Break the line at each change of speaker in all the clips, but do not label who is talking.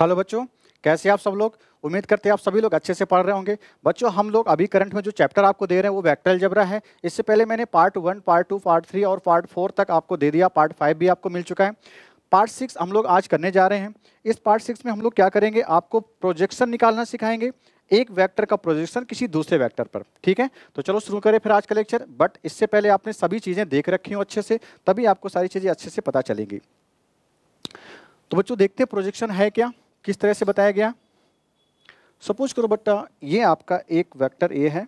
hello बच्चों कैसे आप सब लोग उम्मीद करते हैं आप सभी लोग अच्छे से पढ़ रहे होंगे बच्चों हम लोग अभी करंट में जो चैप्टर आपको दे रहे हैं वो वेक्टर अलजबरा है इससे पहले मैंने part one part two part three और पार्ट फोर तक आपको दे दिया पार्ट फाइव भी आपको मिल चुका है पार्ट सिक्स हम लोग आज करने जा रहे हैं इस पार्ट सिक्स में हम लोग क्या करेंगे आपको प्रोजेक्शन निकालना सिखाएंगे एक वैक्टर का प्रोजेक्शन किसी दूसरे वैक्टर पर ठीक है तो चलो शुरू करें फिर आज का लेक्चर बट इससे पहले आपने सभी चीज़ें देख रखी हूँ अच्छे से तभी आपको सारी चीज़ें अच्छे से पता चलेंगी तो बच्चों देखते हैं प्रोजेक्शन है क्या किस तरह से बताया गया सपोज करो बट्टा ये आपका एक वेक्टर ए है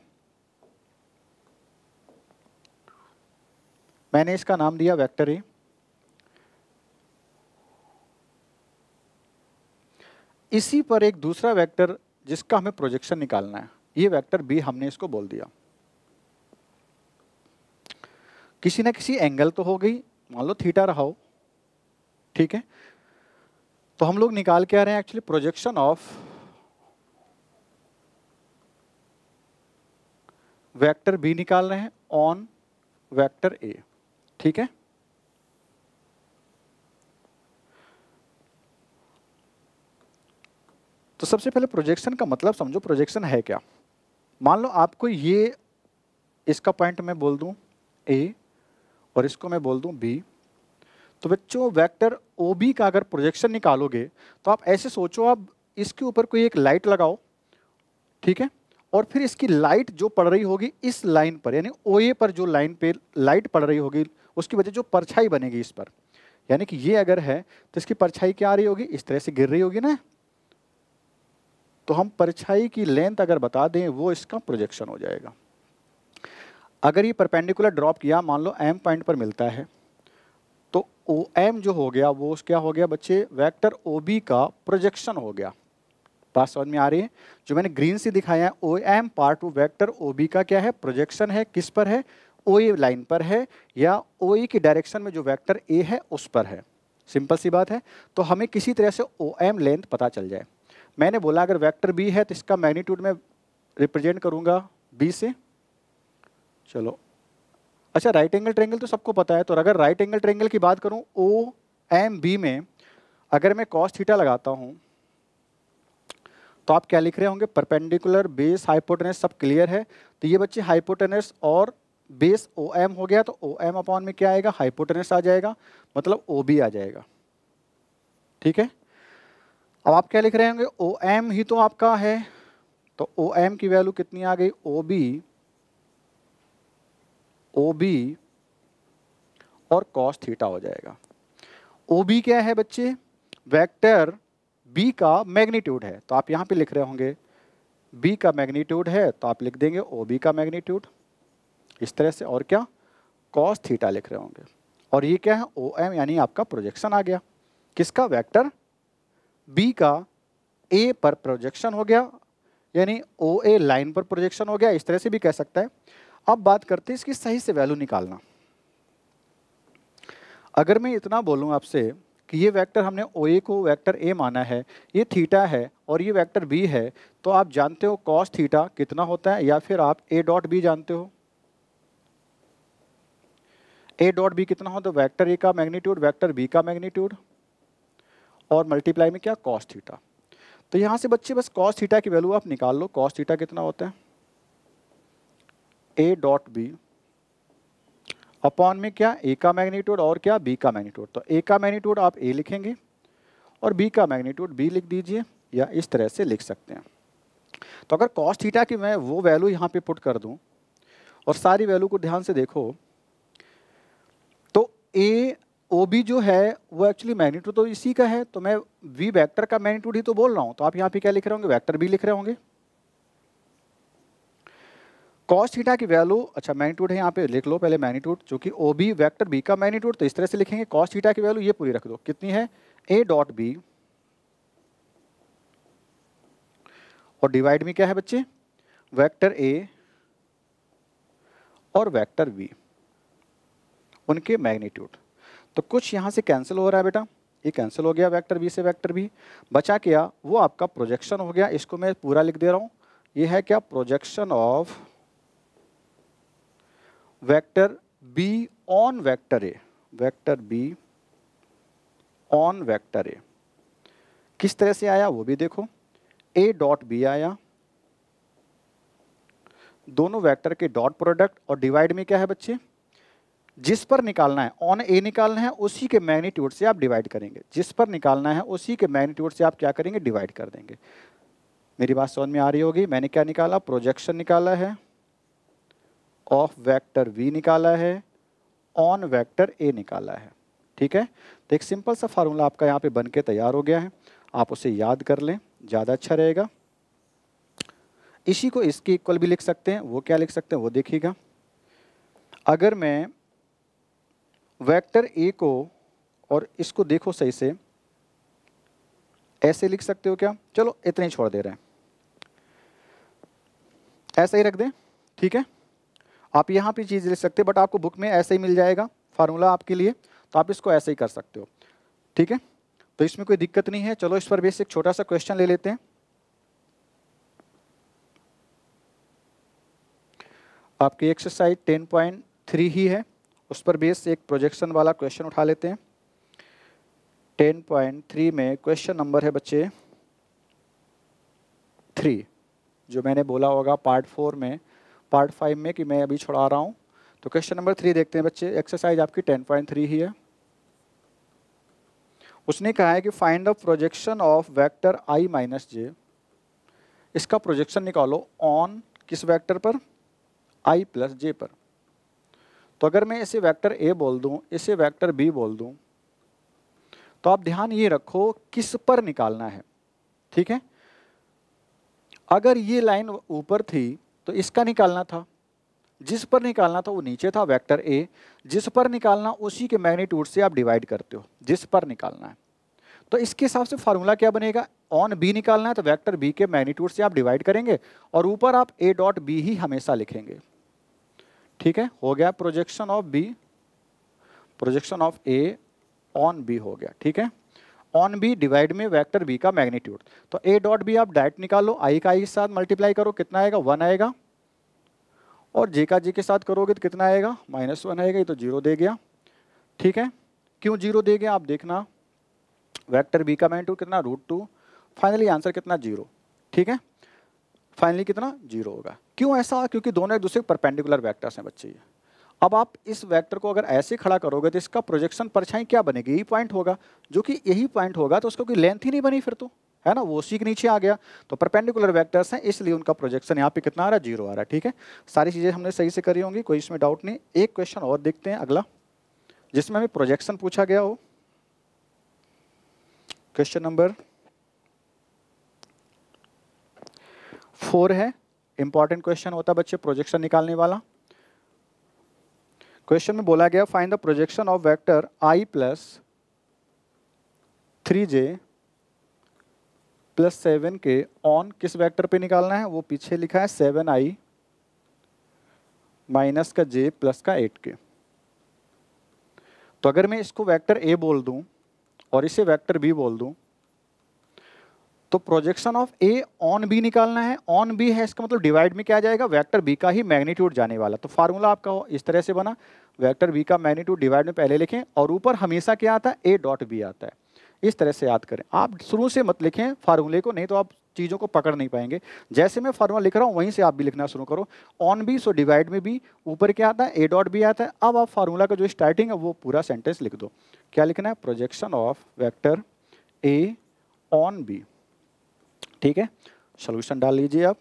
मैंने इसका नाम दिया वेक्टर ए इसी पर एक दूसरा वेक्टर जिसका हमें प्रोजेक्शन निकालना है ये वेक्टर बी हमने इसको बोल दिया किसी ना किसी एंगल तो हो गई मान लो थीटा रहा हो ठीक है तो हम लोग निकाल के आ रहे हैं actually projection of vector B निकाल रहे हैं ऑन वेक्टर ए ठीक है तो सबसे पहले प्रोजेक्शन का मतलब समझो प्रोजेक्शन है क्या मान लो आपको ये इसका पॉइंट मैं बोल दूं ए और इसको मैं बोल दूं बी तो बच्चों वेक्टर ओ बी का अगर प्रोजेक्शन निकालोगे तो आप ऐसे सोचो आप इसके ऊपर कोई एक लाइट लगाओ ठीक है और फिर इसकी लाइट जो पड़ रही होगी इस लाइन पर यानी ओ ए पर जो लाइन पे लाइट पड़ रही होगी उसकी वजह जो परछाई बनेगी इस पर यानी कि ये अगर है तो इसकी परछाई क्या आ रही होगी इस तरह से गिर रही होगी ना तो हम परछाई की लेंथ अगर बता दें वो इसका प्रोजेक्शन हो जाएगा अगर ये परपेंडिकुलर ड्रॉप किया मान लो एम पॉइंट पर मिलता है तो ओ एम जो हो गया वो क्या हो गया बच्चे वेक्टर ओ बी का प्रोजेक्शन हो गया बात समझ में आ रही है जो मैंने ग्रीन से दिखाया है ओ एम पार्ट वो ओ बी का क्या है प्रोजेक्शन है किस पर है ओ ए लाइन पर है या ओ ए की डायरेक्शन में जो वैक्टर ए है उस पर है सिंपल सी बात है तो हमें किसी तरह से ओ एम लेंथ पता चल जाए मैंने बोला अगर वेक्टर बी है तो इसका मैग्नीट्यूड में रिप्रेजेंट करूँगा बी से चलो अच्छा राइट एंगल ट्रेंगल तो सबको पता है तो अगर राइट एंगल ट्रेंगल की बात करूँ ओ एम बी में अगर मैं कॉस थीटा लगाता हूँ तो आप क्या लिख रहे होंगे परपेंडिकुलर बेस हाइपोटेनस सब क्लियर है तो ये बच्चे हाइपोटेनस और बेस ओ एम हो गया तो ओ एम अपॉन में क्या आएगा हाइपोटेनस आ जाएगा मतलब ओ बी आ जाएगा ठीक है अब आप क्या लिख रहे होंगे ओ एम ही तो आपका है तो ओ एम की वैल्यू कितनी आ गई ओ बी ओ बी और कॉस थीटा हो जाएगा ओ बी क्या है बच्चे वेक्टर बी का मैग्नीट्यूड है तो आप यहाँ पे लिख रहे होंगे बी का मैग्नीट्यूड है तो आप लिख देंगे ओ बी का मैग्नीट्यूड इस तरह से और क्या कॉस थीटा लिख रहे होंगे और ये क्या है ओ एम यानी आपका प्रोजेक्शन आ गया किसका वेक्टर बी का ए पर प्रोजेक्शन हो गया यानी ओ ए लाइन पर प्रोजेक्शन हो गया इस तरह से भी कह सकता है अब बात करते हैं इसकी सही से वैल्यू निकालना अगर मैं इतना बोलूँ आपसे कि ये वेक्टर हमने ओ ए को वेक्टर ए माना है ये थीटा है और ये वेक्टर बी है तो आप जानते हो कॉस थीटा कितना होता है या फिर आप ए डॉट बी जानते हो ए डॉट बी कितना होता है वैक्टर ए का मैग्नीट्यूड वैक्टर बी का मैग्नीट्यूड और मल्टीप्लाई में क्या कॉस थीटा तो यहाँ से बच्चे बस कॉस थीटा की वैल्यू आप निकाल लो कॉस थीटा कितना होता है ए डॉट बी अपॉन में क्या ए का मैग्नीट्यूड और क्या बी का मैग्नीट्यूड तो ए का मैग्नीट्यूड आप ए लिखेंगे और बी का मैग्नीट्यूड बी लिख दीजिए या इस तरह से लिख सकते हैं तो अगर कॉस्ट थीटा की मैं वो वैल्यू यहाँ पे पुट कर दूँ और सारी वैल्यू को ध्यान से देखो तो ए ओ बी जो है वो एक्चुअली मैग्नीट्यूड तो इसी का है तो मैं वी वेक्टर का मैग्नीट्यूड ही तो बोल रहा हूँ तो आप यहाँ पे क्या लिख रहे होंगे वेक्टर बी लिख रहे होंगे कॉस्ट थीटा की वैल्यू अच्छा मैग्नीट्यूड है यहाँ पे लिख लो पहले मैग्नीट्यूड जो कि ओ बी वैक्टर बी का मैग्नीट्यूड तो इस तरह से लिखेंगे कॉस्ट थीटा की वैल्यू ये पूरी रख दो कितनी है ए डॉट बी और डिवाइड में क्या है बच्चे वेक्टर ए और वेक्टर बी उनके मैग्नीट्यूड तो कुछ यहाँ से कैंसिल हो रहा है बेटा ये कैंसिल हो गया वैक्टर बी से वैक्टर बी बचा क्या वो आपका प्रोजेक्शन हो गया इसको मैं पूरा लिख दे रहा हूँ ये है क्या projection of vector B on vector A vector B on vector A किस तरह से आया वो भी देखो ए डॉट बी आया दोनों वेक्टर के डॉट प्रोडक्ट और डिवाइड में क्या है बच्चे जिस पर निकालना है ऑन ए निकालना है उसी के मैग्नीट्यूड से आप डिवाइड करेंगे जिस पर निकालना है उसी के मैग्नीट्यूड से आप क्या करेंगे डिवाइड कर देंगे मेरी बात समझ में आ रही होगी मैंने क्या निकाला प्रोजेक्शन निकाला है ऑफ वेक्टर वी निकाला है ऑन वेक्टर ए निकाला है ठीक है तो एक सिंपल सा फार्मूला आपका यहाँ पे बन के तैयार हो गया है आप उसे याद कर लें ज़्यादा अच्छा रहेगा इसी को इसके इक्वल भी लिख सकते हैं वो क्या लिख सकते हैं वो देखिएगा अगर मैं वेक्टर ए को और इसको देखो सही से ऐसे लिख सकते हो क्या चलो इतने ही छोड़ दे रहे हैं ऐसा ही रख दें ठीक है आप यहाँ पे चीज़ ले सकते बट आपको बुक में ऐसे ही मिल जाएगा फार्मूला आपके लिए तो आप इसको ऐसे ही कर सकते हो ठीक है तो इसमें कोई दिक्कत नहीं है चलो इस पर बेस एक छोटा सा क्वेश्चन ले लेते हैं आपकी एक्सरसाइज 10.3 ही है उस पर बेस एक प्रोजेक्शन वाला क्वेश्चन उठा लेते हैं 10.3 में क्वेश्चन नंबर है बच्चे थ्री जो मैंने बोला होगा पार्ट फोर में पार्ट फाइव में कि मैं अभी छोड़ा रहा हूँ तो क्वेश्चन नंबर थ्री देखते हैं बच्चे एक्सरसाइज आपकी टेन पॉइंट थ्री ही है उसने कहा है कि find the projection of vector I minus J इसका प्रोजेक्शन निकालो ऑन किस वेक्टर पर आई प्लस जे पर तो अगर मैं इसे वेक्टर ए बोल दूँ इसे वैक्टर बी बोल दूँ तो आप ध्यान ये रखो किस पर निकालना है ठीक है अगर ये लाइन ऊपर थी तो इसका निकालना था जिस पर निकालना था वो नीचे था वेक्टर ए जिस पर निकालना उसी के मैग्नीट्यूड से आप डिवाइड करते हो जिस पर निकालना है तो इसके हिसाब से फार्मूला क्या बनेगा ऑन बी निकालना है तो वेक्टर बी के मैग्नीट्यूड से आप डिवाइड करेंगे और ऊपर आप ए डॉट बी ही हमेशा लिखेंगे ठीक है हो गया projection of B projection of A on B हो गया ठीक है ऑन बी डिवाइड में वैक्टर बी का मैग्नीट्यूड तो ए डॉट बी आप डायरेक्ट निकालो आई का आई के साथ मल्टीप्लाई करो कितना आएगा वन आएगा और जे का जे के साथ करोगे तो कितना आएगा माइनस वन आएगा ये तो जीरो दे गया ठीक है क्यों जीरो दे गया आप देखना वेक्टर बी का मैग्नीट्यूड कितना रूट टू फाइनली आंसर कितना जीरो ठीक है फाइनली कितना जीरो होगा क्यों ऐसा क्योंकि दोनों एक दूसरे परपेंडिकुलर वैक्टर्स हैं बच्चे ये अब आप इस वेक्टर को अगर ऐसे खड़ा करोगे तो इसका प्रोजेक्शन परछाई क्या बनेगी यही पॉइंट होगा जो कि यही पॉइंट होगा तो उसको कोई लेंथ ही नहीं बनी फिर तो है ना वो सी के नीचे आ गया तो परपेंडिकुलर वेक्टर्स हैं इसलिए उनका प्रोजेक्शन यहाँ पे कितना आ रहा है जीरो आ रहा है ठीक है सारी चीज़ें हमने सही से करी होंगी कोई इसमें डाउट नहीं एक क्वेश्चन और देखते हैं अगला जिसमें हमें प्रोजेक्शन पूछा गया हो क्वेश्चन नंबर फोर है इंपॉर्टेंट क्वेश्चन होता है बच्चे प्रोजेक्शन निकालने वाला क्वेश्चन में बोला गया find the projection of vector i plus three j plus seven k on किस वेक्टर पे निकालना है वो पीछे लिखा है सेवन आई माइनस का जे प्लस का एट के तो अगर मैं इसको वेक्टर ए बोल दूं और इसे वेक्टर बी बोल दूं तो projection of A on B निकालना है ऑन बी है इसका मतलब डिवाइड में क्या जाएगा वेक्टर बी का ही मैग्नीट्यूड जाने वाला तो फार्मूला आपका इस तरह से बना वेक्टर बी का मैग्नीट्यूड डिवाइड में पहले लिखें और ऊपर हमेशा क्या आता है ए डॉट बी आता है इस तरह से याद करें आप शुरू से मत लिखें फार्मूले को नहीं तो आप चीज़ों को पकड़ नहीं पाएंगे जैसे मैं फार्मूला लिख रहा हूँ वहीं से आप भी लिखना शुरू करो ऑन बी सो डिवाइड में बी ऊपर क्या आता है ए डॉट बी आता है अब आप फार्मूला का जो स्टार्टिंग है वो पूरा सेंटेंस लिख दो क्या लिखना है projection of vector A on B ठीक है सोल्यूशन डाल लीजिए आप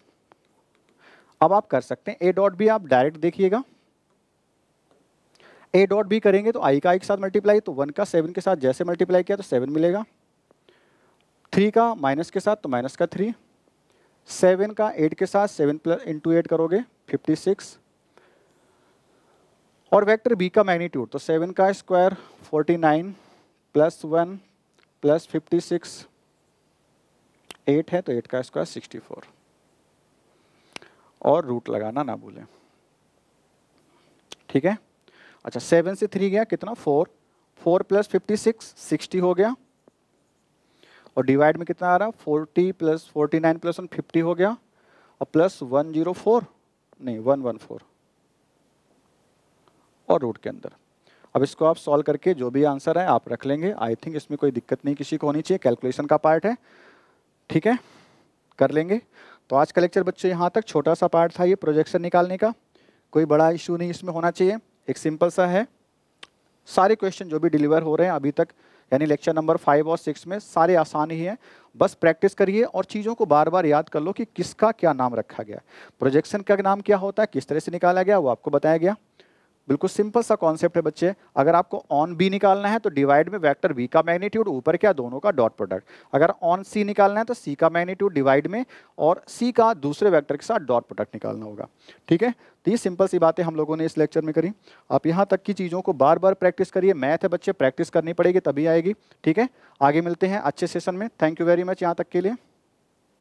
अब आप कर सकते हैं ए डॉट बी आप डायरेक्ट देखिएगा ए डॉट बी करेंगे तो आई का आई के साथ मल्टीप्लाई तो वन का सेवन के साथ जैसे मल्टीप्लाई किया तो सेवन मिलेगा थ्री का माइनस के साथ तो माइनस का थ्री सेवन का एट के साथ सेवन प्लस इंटू एट करोगे फिफ्टी सिक्स और वेक्टर बी का मैग्नीट्यूड तो सेवन का square forty nine plus one plus fifty six eight है तो एट का स्क्वायर सिक्सटी फोर और रूट लगाना ना भूलें ठीक है अच्छा सेवन से थ्री गया कितना four four plus fifty six sixty हो गया और डिवाइड में कितना आ रहा forty plus forty nine plus one fifty हो गया और प्लस वन जीरो फोर नहीं वन वन फोर और रूट के अंदर अब इसको आप सॉल्व करके जो भी आंसर है आप रख लेंगे आई थिंक इसमें कोई दिक्कत नहीं किसी को होनी चाहिए कैलकुलेशन का पार्ट है ठीक है कर लेंगे तो आज का लेक्चर बच्चों यहाँ तक छोटा सा पार्ट था ये प्रोजेक्शन निकालने का कोई बड़ा इशू नहीं इसमें होना चाहिए एक सिंपल सा है सारे क्वेश्चन जो भी डिलीवर हो रहे हैं अभी तक यानी लेक्चर नंबर फाइव और सिक्स में सारे आसान ही हैं बस प्रैक्टिस करिए और चीज़ों को बार बार याद कर लो कि किसका क्या नाम रखा गया प्रोजेक्शन का नाम क्या होता है किस तरह से निकाला गया वो आपको बताया गया बिल्कुल सिंपल सा कॉन्सेप्ट है बच्चे अगर आपको ऑन बी निकालना है तो डिवाइड में वेक्टर बी का मैग्नीट्यूड ऊपर क्या दोनों का डॉट प्रोडक्ट अगर ऑन सी निकालना है तो सी का मैग्नीट्यूड डिवाइड में और सी का दूसरे वेक्टर के साथ डॉट प्रोडक्ट निकालना होगा ठीक है तो ये सिंपल सी बातें हम लोगों ने इस लेक्चर में करी आप यहाँ तक की चीज़ों को बार बार प्रैक्टिस करिए मैथ है बच्चे प्रैक्टिस करनी पड़ेगी तभी आएगी ठीक है आगे मिलते हैं अच्छे सेशन में थैंक यू वेरी मच यहाँ तक के लिए